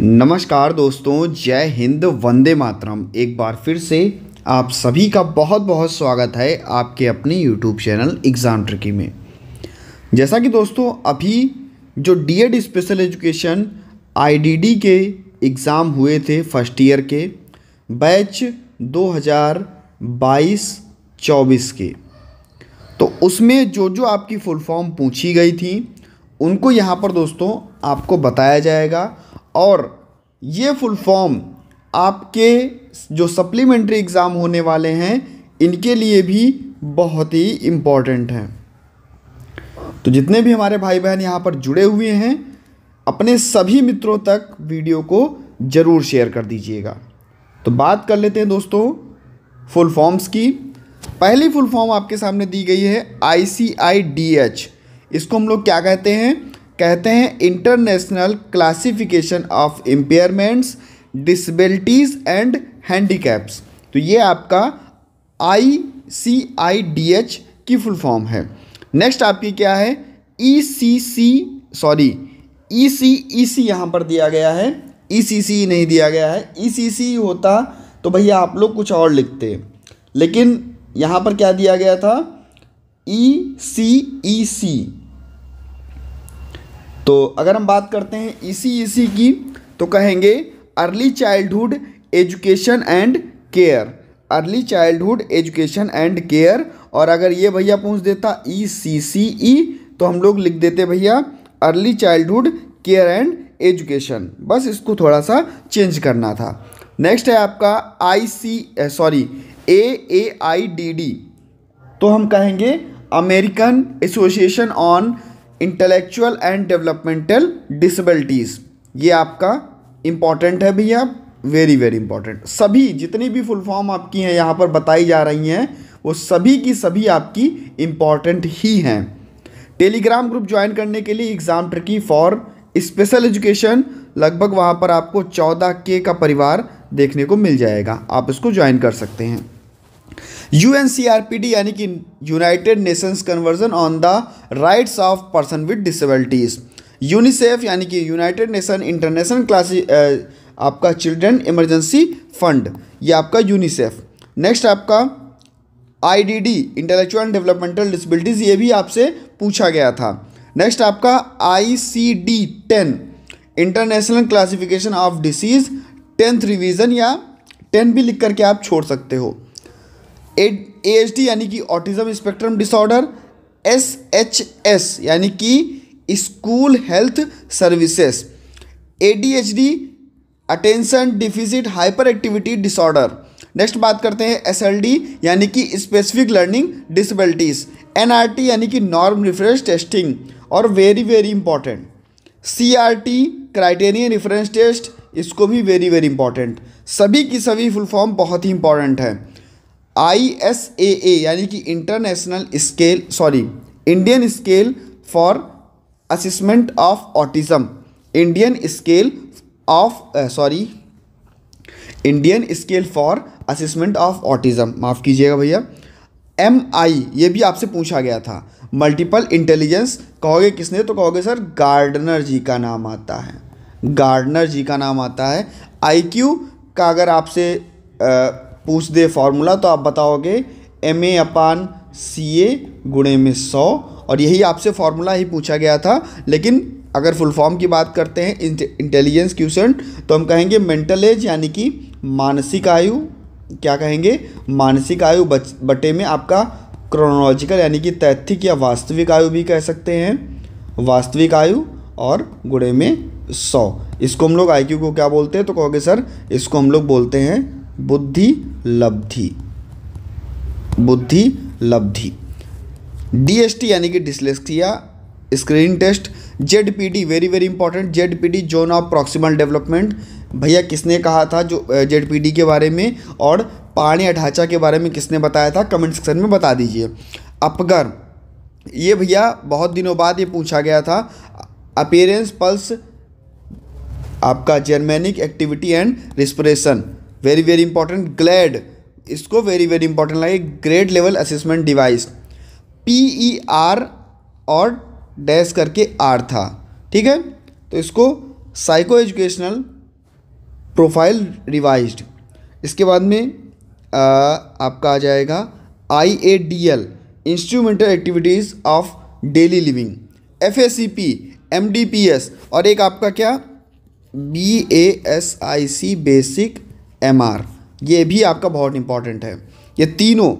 नमस्कार दोस्तों जय हिंद वंदे मातरम एक बार फिर से आप सभी का बहुत बहुत स्वागत है आपके अपने YouTube चैनल एग्ज़ाम ट्रिकी में जैसा कि दोस्तों अभी जो डीएड स्पेशल एजुकेशन आईडीडी के एग्ज़ाम हुए थे फर्स्ट ईयर के बैच 2022-24 के तो उसमें जो जो आपकी फुल फॉर्म पूछी गई थी उनको यहाँ पर दोस्तों आपको बताया जाएगा और ये फुल फॉर्म आपके जो सप्लीमेंट्री एग्ज़ाम होने वाले हैं इनके लिए भी बहुत ही इम्पॉर्टेंट हैं तो जितने भी हमारे भाई बहन यहाँ पर जुड़े हुए हैं अपने सभी मित्रों तक वीडियो को ज़रूर शेयर कर दीजिएगा तो बात कर लेते हैं दोस्तों फुल फॉर्म्स की पहली फुल फॉर्म आपके सामने दी गई है आई सी आई डी एच इसको हम लोग क्या कहते हैं कहते हैं international classification of impairments disabilities and handicaps तो ये आपका I C I D H की फुल फॉर्म है नेक्स्ट आपकी क्या है ई सी सी सॉरी ई सी ई सी यहाँ पर दिया गया है ई सी सी नहीं दिया गया है ई सी सी होता तो भैया आप लोग कुछ और लिखते लेकिन यहाँ पर क्या दिया गया था ई सी ई सी तो अगर हम बात करते हैं इसी इसी की तो कहेंगे early childhood education and care early childhood education and care और अगर ये भैया पूछ देता ई सी सी ई तो हम लोग लिख देते भैया early childhood care and education बस इसको थोड़ा सा चेंज करना था नेक्स्ट है आपका I C sorry A A I D D तो हम कहेंगे American association on intellectual and developmental disabilities ये आपका इम्पॉर्टेंट है भैया वेरी वेरी इंपॉर्टेंट सभी जितनी भी फुल फॉर्म आपकी हैं यहाँ पर बताई जा रही हैं वो सभी की सभी आपकी इम्पॉर्टेंट ही हैं टेलीग्राम ग्रुप ज्वाइन करने के लिए exam tricky for special education लगभग वहाँ पर आपको चौदह के का परिवार देखने को मिल जाएगा आप इसको ज्वाइन कर सकते हैं यू यानी कि united nations conversion on the rights of person with disabilities UNICEF यानी कि यूनाइटेड नेशन इंटरनेशनल क्लासी आपका चिल्ड्रन इमरजेंसी फंड ये आपका यूनिसेफ नेक्स्ट आपका I D D intellectual developmental disabilities ये भी आपसे पूछा गया था नेक्स्ट आपका I C D ten international classification of disease tenth revision या टेन भी लिख करके आप छोड़ सकते हो ए यानी कि autism spectrum disorder S H S यानी कि school health services A D H D attention deficit hyperactivity disorder next बात करते हैं एस एल डी यानी कि specific learning disabilities N R T यानी कि नॉर्म रिफरेंस टेस्टिंग और very very important C R T criterion reference test इसको भी वेरी वेरी इंपॉर्टेंट सभी की सभी फुल फॉर्म बहुत ही इंपॉर्टेंट है आई एस ए ए यानी कि international scale sorry Indian scale for assessment of autism Indian scale of sorry Indian scale for assessment of autism माफ़ कीजिएगा भैया एम आई ये भी आपसे पूछा गया था मल्टीपल इंटेलिजेंस कहोगे किसने तो कहोगे सर गार्डनर जी का नाम आता है गार्डनर जी का नाम आता है आई क्यू का अगर आपसे uh, पूछ दे फार्मूला तो आप बताओगे एम ए अपान सी ए गुणे में सौ और यही आपसे फार्मूला ही पूछा गया था लेकिन अगर फुल फॉर्म की बात करते हैं इंटेलिजेंस क्यूसन तो हम कहेंगे मेंटल एज यानी कि मानसिक आयु क्या कहेंगे मानसिक आयु बच, बटे में आपका क्रोनोलॉजिकल यानी कि तैथिक या वास्तविक आयु भी कह सकते हैं वास्तविक आयु और गुणे में सौ इसको हम लोग आई को क्या बोलते हैं तो कहोगे सर इसको हम लोग बोलते हैं बुद्धि लब्धि बुद्धि लब्धि डीएसटी यानी कि dyslexia screen test ZPD very very important ZPD zone of proximal development भैया किसने कहा था जो जेडपीडी के बारे में और पाणी ढांचा के बारे में किसने बताया था कमेंट सेक्शन में बता दीजिए अपगर ये भैया बहुत दिनों बाद ये पूछा गया था अपेरेंस पल्स आपका Germanic activity and respiration very very important glad इसको वेरी वेरी इंपॉर्टेंट लगे grade level assessment device P E R और डैश करके आर था ठीक है तो इसको साइको एजुकेशनल प्रोफाइल रिवाइज इसके बाद में आ, आपका आ जाएगा I A D L instrumental activities of daily living F A C P M D P S और एक आपका क्या B A S I C basic M R ये भी आपका बहुत इंपॉर्टेंट है ये तीनों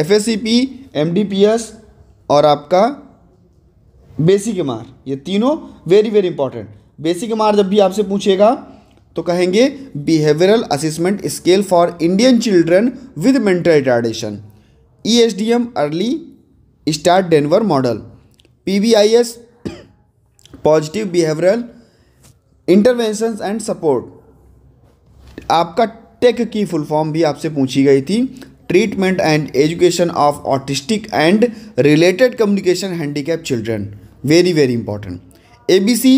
F S C P M D P S और आपका बेसिक एम आर ये तीनों very very important basic M R जब भी आपसे पूछेगा तो कहेंगे behavioural assessment scale for Indian children with mental retardation E S D M early start Denver model P V I S positive behavioural interventions and support आपका TEACCH की full form भी आपसे पूछी गई थी treatment and education of autistic and related communication handicapped children very very important A B C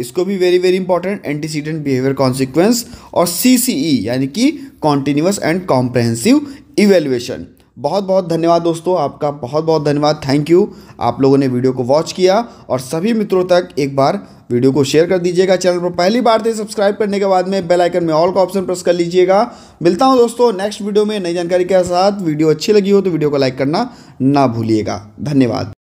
इसको भी very very important antecedent behaviour consequence और सी सी ई यानी कि कॉन्टिन्यूस एंड कॉम्प्रहेंसिव इवेल्युएशन बहुत बहुत धन्यवाद दोस्तों आपका बहुत बहुत धन्यवाद थैंक यू आप लोगों ने वीडियो को वॉच किया और सभी मित्रों तक एक बार वीडियो को शेयर कर दीजिएगा चैनल पर पहली बार थे सब्सक्राइब करने के बाद में बेल आइकन में ऑल का ऑप्शन प्रेस कर लीजिएगा मिलता हूं दोस्तों नेक्स्ट वीडियो में नई जानकारी के साथ वीडियो अच्छी लगी हो तो वीडियो को लाइक करना ना भूलिएगा धन्यवाद